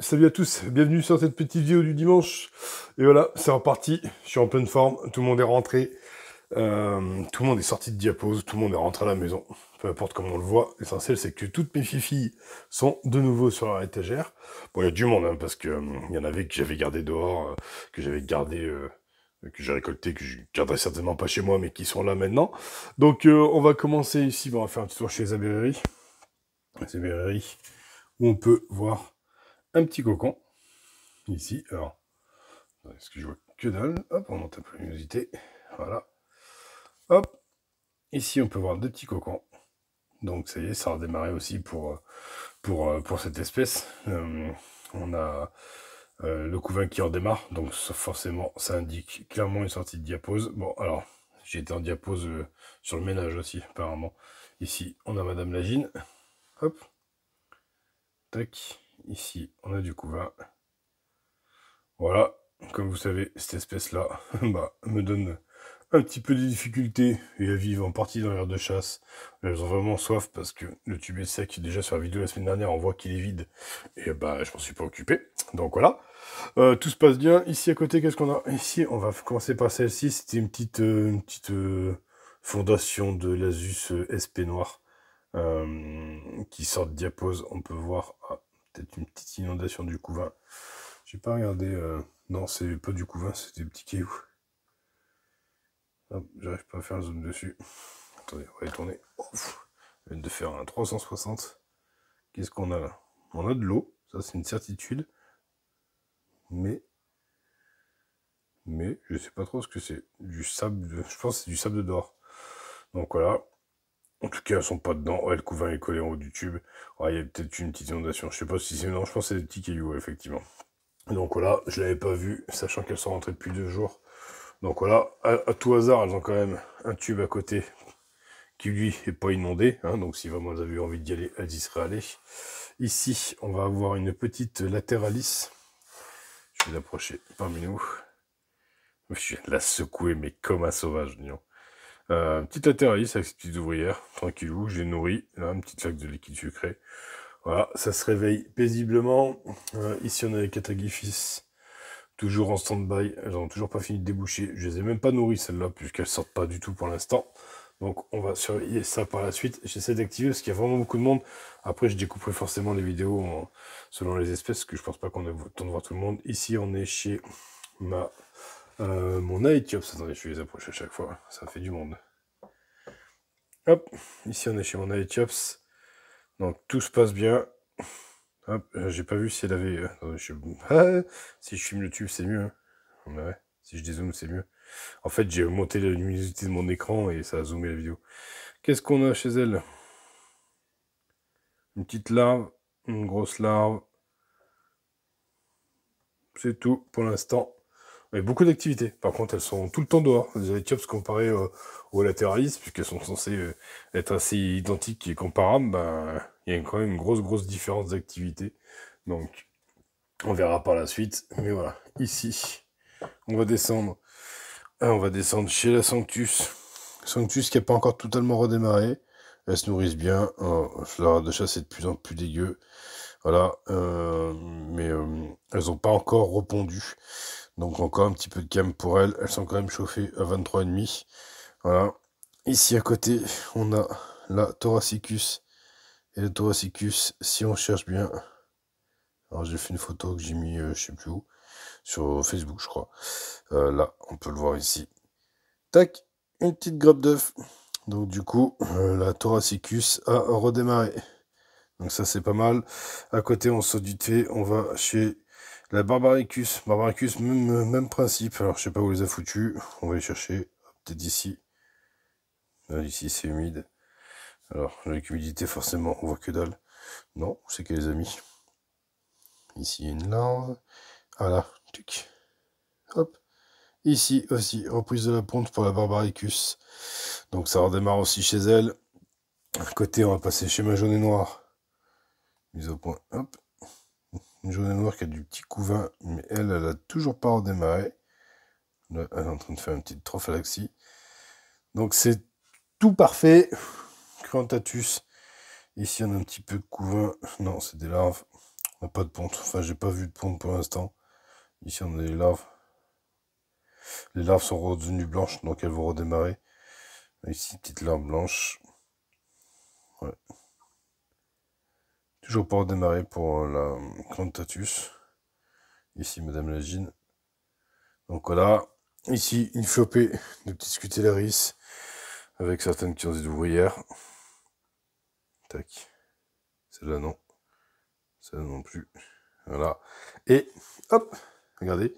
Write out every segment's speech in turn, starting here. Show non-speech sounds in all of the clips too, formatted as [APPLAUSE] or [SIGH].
salut à tous, bienvenue sur cette petite vidéo du dimanche. Et voilà, c'est reparti, je suis en pleine forme, tout le monde est rentré, euh, tout le monde est sorti de diapose, tout le monde est rentré à la maison. Peu importe comment on le voit, l'essentiel c'est que toutes mes filles sont de nouveau sur leur étagère. Bon, il y a du monde, hein, parce que euh, il y en avait que j'avais gardé dehors, euh, que j'avais gardé que j'ai récolté, que je garderai certainement pas chez moi, mais qui sont là maintenant. Donc on va commencer ici, on va faire un petit tour chez les aberreries. où on peut voir un petit cocon, ici, alors, est-ce que je vois que dalle, hop, on monte un peu la luminosité, voilà, hop, ici on peut voir deux petits cocons, donc ça y est, ça a aussi pour, euh, pour, euh, pour cette espèce, euh, on a le couvain qui redémarre, donc forcément ça indique clairement une sortie de diapose, bon alors, j'ai été en diapose sur le ménage aussi, apparemment, ici on a Madame Lagine, hop, tac, Ici, on a du couvain. Voilà, comme vous savez, cette espèce-là [LAUGHS] bah, me donne un petit peu de difficultés et à vivre en partie dans l'air de chasse. Elles ont vraiment soif parce que le tube est sec. Déjà sur la vidéo la semaine dernière, on voit qu'il est vide. Et bah, je m'en suis pas occupé. Donc voilà. Euh, tout se passe bien. Ici à côté, qu'est-ce qu'on a Ici, on va commencer par celle-ci. C'était une petite, euh, euh, fondation de l'Asus SP noir qui sort de diapose. On peut voir ah, peut-être une petite inondation du couvain. J'ai pas regardé. Euh, non, c'est pas du couvain, c'est des petits cailloux. j'arrive pas à faire la zone dessus. Attendez, on va y tourner. de faire un 360. Qu'est-ce qu'on a là On a de l'eau, ça c'est une certitude. Mais. Mais je sais pas trop ce que c'est. Du sable de. Je pense que c'est du sable de dehors. Donc voilà, en tout cas, elles sont pas dedans. Elle le les est collé en haut du tube. Il y a peut-être une petite inondation. Je ne sais pas si c'est. Non, je pense que c'est des petits cailloux, effectivement. Donc voilà, je l'avais pas vu, sachant qu'elles sont rentrées depuis deux jours. Donc voilà, à, tout hasard, elles ont quand même un tube à côté qui lui est pas inondé. Hein. donc si vraiment elles avaient eu envie d'y aller, elles y seraient allées. Ici, on va avoir une petite latéralis. Je vais l'approcher parmi nous. Je viens de la secouer, mais comme un sauvage, non euh, petite latéraliste avec ses petites ouvrières, tranquillou, je l'ai nourri Là, une petite sac de liquide sucré. Voilà, ça se réveille paisiblement. Euh, ici, on a les catagifis, toujours en stand-by. Elles n'ont toujours pas fini de déboucher. Je les ai même pas nourries, celles-là, puisqu'elles sortent pas du tout pour l'instant. Donc, on va surveiller ça par la suite. J'essaie d'activer parce qu'il y a vraiment beaucoup de monde. Après, je découperai forcément les vidéos selon les espèces, parce que je pense pas qu'on ait le temps de voir tout le monde. Ici, on est chez ma euh, mon Night attendez, je les approcher à chaque fois, ça fait du monde. Hop, ici on est chez mon Night Donc tout se passe bien. Hop, euh, j'ai pas vu si elle avait. Euh, [LAUGHS] ah, si je filme le tube, c'est mieux. Hein. Ouais, si je dézoome, c'est mieux. En fait, j'ai augmenté la luminosité de mon écran et ça a zoomé la vidéo. Qu'est-ce qu'on a chez elle Une petite larve, une grosse larve. C'est tout pour l'instant beaucoup d'activités. Par contre, elles sont tout le temps dehors. Les Ethiopes, comparées euh, aux latéralistes, puisqu'elles sont censées euh, être assez identiques et comparables, ben, il y a quand même une grosse, grosse différence d'activité. Donc, on verra par la suite. Mais voilà, ici, on va descendre. Ah, on va descendre chez la Sanctus. Sanctus qui n'a pas encore totalement redémarré. Elles se nourrissent bien. Euh, oh, leur de chasse est de plus en plus dégueu. Voilà. Euh, mais elles n'ont pas encore répondu. Donc encore un petit peu de cam pour elle. Elles sont quand même chauffées à 23,5. Voilà. Ici à côté, on a la Thoracicus. Et le Thoracicus, si on cherche bien... Alors j'ai fait une photo que j'ai mis, je euh, je sais plus où, sur Facebook je crois. Euh, là, on peut le voir ici. Tac, une petite grappe d'œufs. Donc du coup, euh, la Thoracicus a redémarré. Donc ça c'est pas mal. À côté, on saute du thé, on va chez la Barbaricus. Barbaricus, même, euh, même principe. Alors, je sais pas où les a foutus. On va les chercher. Peut-être d'ici. Ici, c'est humide. Alors, avec humidité, forcément, on voit que dalle. Non, c'est qu'elle les a mis. Ici, une larve. Voilà, tuc. Hop. Ici aussi, reprise de la ponte pour la Barbaricus. Donc ça redémarre aussi chez elle. côté, on va passer chez ma jaune et noire. Mise au point. Hop et noire qui a du petit couvain, mais elle, elle a toujours pas redémarré. elle est en train de faire une petite trophalaxie. Donc c'est tout parfait. Crantatus. Ici, on a un petit peu de couvain. Non, c'est des larves. On a pas de ponte. Enfin, j'ai pas vu de ponte pour l'instant. Ici, on a des larves. Les larves sont redevenues blanches, donc elles vont redémarrer. Ici, petite larve blanche. Ouais. Toujours pour redémarrer pour euh, la tatus. Ici, Madame Lagine. Donc voilà. Ici, une flopée de petites scutellaris avec certaines qui ont été ouvrières. Tac. Celle-là, non. Celle-là non plus. Voilà. Et hop, regardez.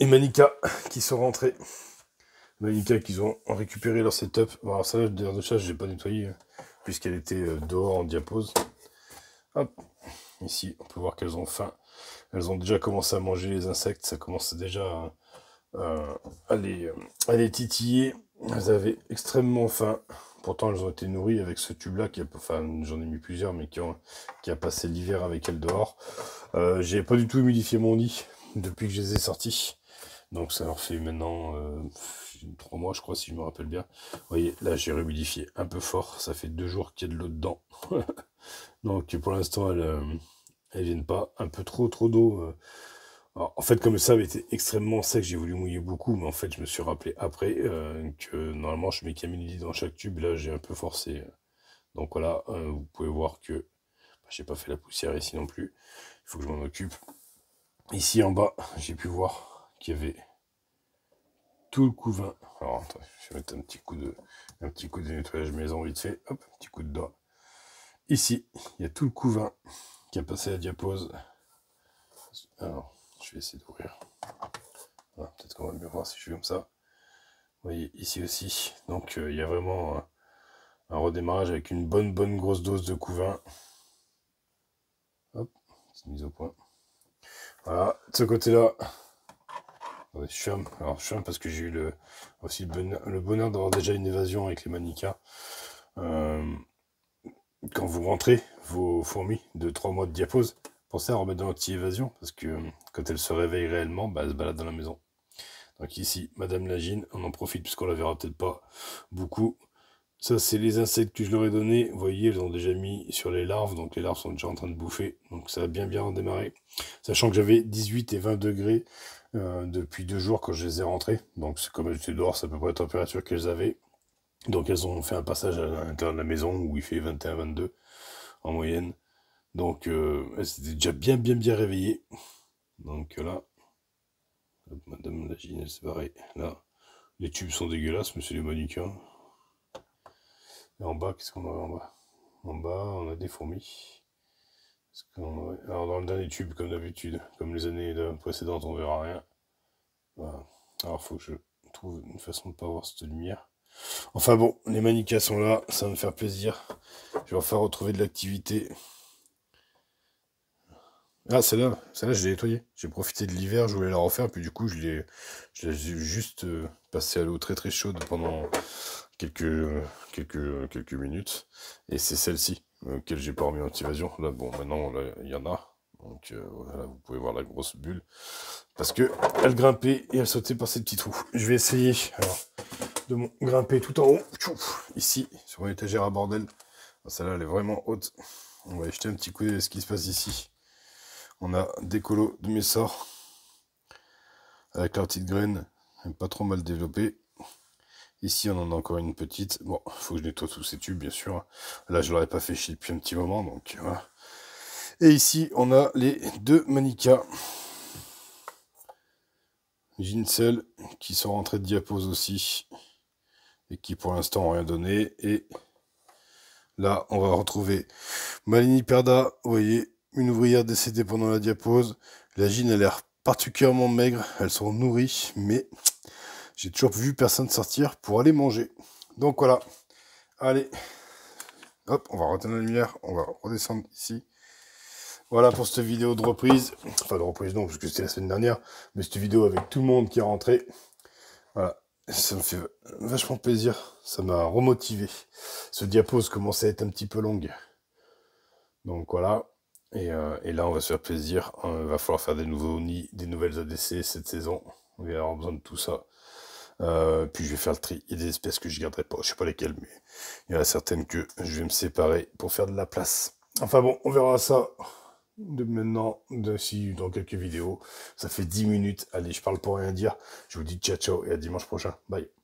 Et Manika qui sont rentrés. Manica qui ont récupéré leur setup. Bon, alors, ça, le de chasse, j'ai pas nettoyé puisqu'elle était euh, dehors en diapose ici, on peut voir qu'elles ont faim. Elles ont déjà commencé à manger les insectes, ça commence déjà euh, euh, à, les, titiller. Elles avaient extrêmement faim. Pourtant, elles ont été nourries avec ce tube-là, qui enfin, j'en ai mis plusieurs, mais qui, ont, qui a passé l'hiver avec elles dehors. Euh, j'ai pas du tout humidifié mon nid depuis que je les ai sortis. Donc ça leur fait maintenant euh, trois 3 mois, je crois, si je me rappelle bien. Vous voyez, là j'ai humidifié un peu fort. Ça fait deux jours qu'il y a de l'eau dedans. [LAUGHS] Donc pour l'instant, elles ne euh, viennent pas. Un peu trop, trop d'eau. Euh. en fait, comme ça avait été extrêmement sec, j'ai voulu mouiller beaucoup, mais en fait, je me suis rappelé après que normalement, je mets Camille dans chaque tube. Là, j'ai un peu forcé. Donc voilà, vous pouvez voir que je bah, j'ai pas fait la poussière ici non plus. Il faut que je m'en occupe. Ici en bas, j'ai pu voir qu'il y avait tout le couvain. Alors, je vais mettre un petit coup de, un petit coup de nettoyage maison vite fait. Hop, petit coup de doigt. Ici, il y a tout le couvain qui a passé la diapose. Alors, je vais essayer d'ouvrir. Peut-être qu'on va mieux voir si je suis comme ça. Vous voyez, ici aussi. Donc, euh, il y a vraiment un, redémarrage avec une bonne, bonne grosse dose de couvain. Hop, c'est mise au point. Voilà, de ce côté-là, ah suis Alors parce que j'ai eu le, aussi le bonheur, d'avoir déjà une évasion avec les manicas. Euh, quand vous rentrez vos fourmis de 3 mois de diapause, pensez à remettre dans petite évasion parce que euh, quand elles se réveillent réellement, bah, elles se baladent dans la maison. Donc ici, Madame Lagine, on en profite puisqu'on la verra peut-être pas beaucoup. Ça, c'est les insectes que je leur ai donnés. Vous voyez, elles ont déjà mis sur les larves, donc les larves sont déjà en train de bouffer. Donc ça va bien bien démarrer. Sachant que j'avais 18 et 20 degrés, euh, depuis deux jours quand je les ai rentrées. Donc, c'est comme j'étais dehors, c'est à peu près la température qu'elles avaient. Donc, elles ont fait un passage à l'intérieur de la maison où il fait 21-22 en moyenne. Donc, euh, elles étaient déjà bien, bien, bien réveillées. Donc là, Madame la Gine, elle s'est Là, les tubes sont dégueulasses, mais c'est les manucas. Hein. Et en bas, qu'est-ce qu'on a en bas En bas, on a des fourmis. Euh, alors dans le dernier tube, comme d'habitude, comme les années précédentes, on verra rien. Alors faut que je trouve une façon de pas avoir cette lumière. Enfin bon, les manicas sont là, ça va me faire plaisir. Je vais enfin retrouver de l'activité. Ah, celle-là, celle-là, je l'ai nettoyée. J'ai profité de l'hiver, je voulais la refaire, puis du coup, je l'ai juste euh, passé à l'eau très très chaude pendant quelques, quelques, quelques minutes. Et c'est celle-ci. Quel j'ai pas remis en évasion Là, bon, maintenant, il y en a. Donc euh, voilà, vous pouvez voir la grosse bulle. Parce que elle grimpait et elle sautait par ces petits trous. Je vais essayer de grimper tout en haut. ici, sur mon étagère à bordel. Ah, celle-là, elle est vraiment haute. On va jeter un petit coup d'œil ce qui se passe ici. On a des colos de mes sorts. Avec leurs petite graine. Pas trop mal développée. Ici, on en a encore une petite. Bon, il faut que je nettoie tous ces tubes, bien sûr. Là, je l'aurais pas fait chier depuis un petit moment, donc Et ici, on a les deux Manica. Ginsel, qui sont rentrés de diapose aussi. Et qui, pour l'instant, n'ont rien donné. Et là, on va retrouver Malini Perda, vous voyez, une ouvrière décédée pendant la diapose. La gine, a l'air particulièrement maigre. Elles sont nourries, mais j'ai toujours vu personne sortir pour aller manger. Donc voilà. Allez. Hop, on va retenir la lumière. On va redescendre ici. Voilà pour cette vidéo de reprise. Pas de reprise non, parce que c'était la semaine dernière. Mais cette vidéo avec tout le monde qui est rentré. Voilà. Ça me fait vachement plaisir. Ça m'a remotivé. Ce diapose commence à être un petit peu longue. Donc voilà. Et, euh, et, là, on va se faire plaisir. Il euh, va falloir faire des nouveaux nids, des nouvelles ADC cette saison. On va avoir besoin de tout ça. Euh, puis je vais faire le tri. Il y a des espèces que je garderai pas, je sais pas lesquelles, mais il y en a certaines que je vais me séparer pour faire de la place. Enfin bon, on verra ça de maintenant, d'ici dans quelques vidéos. Ça fait 10 minutes. Allez, je parle pour rien dire. Je vous dis ciao ciao et à dimanche prochain. Bye.